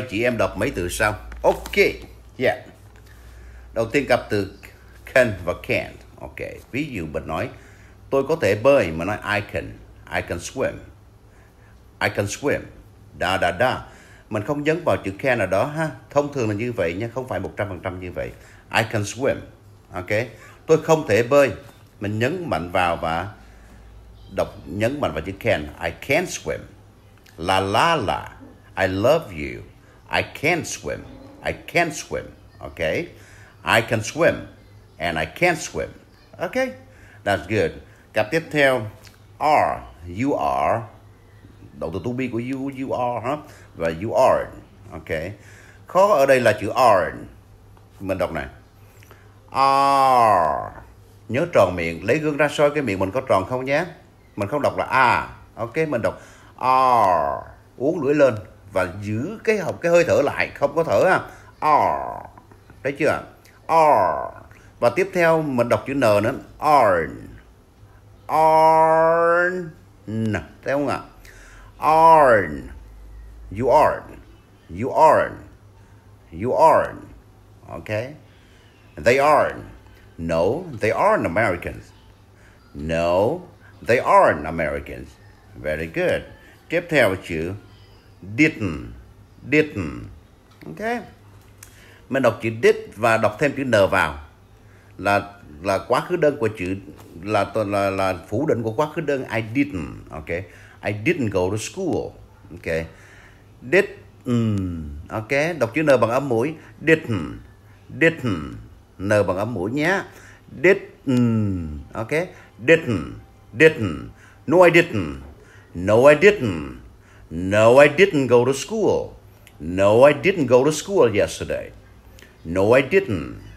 chị em đọc mấy từ sau ok yeah đầu tiên gặp từ can và can ok ví dụ mình nói tôi có thể bơi mà nói I can I can swim I can swim da da da mình không nhấn vào chữ can ở đó ha thông thường là như vậy nha không phải 100% như vậy I can swim ok tôi không thể bơi mình nhấn mạnh vào và đọc nhấn mạnh vào chữ can I can swim la la la I love you I can't swim. I can't swim. Okay? I can swim. And I can't swim. Okay? That's good. Cặp tiếp theo. Are. You are. Động từ to be của you. You are. Huh? Và you are. Okay? Khó ở đây là chữ are. Mình đọc này. Are. Nhớ tròn miệng. Lấy gương ra soi cái miệng mình có tròn không nhé. Mình không đọc là a. À. Ok? Mình đọc are. Uống lưỡi lên và giữ cái hộp cái hơi thở lại không có thở ha r thấy chưa r và tiếp theo mình đọc chữ n nữa r n thấy không ạ arn you are, you are, you are, okay they are, no they aren't Americans no they aren't Americans very good tiếp theo chữ didn't didn't ok mình đọc chữ did và đọc thêm chữ n vào là là quá khứ đơn của chữ là là là phủ định của quá khứ đơn I didn't ok I didn't go to school ok did ok đọc chữ n bằng âm mũi didn't didn't n bằng âm mũi nhé didn't ok didn't didn't no I didn't no I didn't No, I didn't go to school. No, I didn't go to school yesterday. No, I didn't.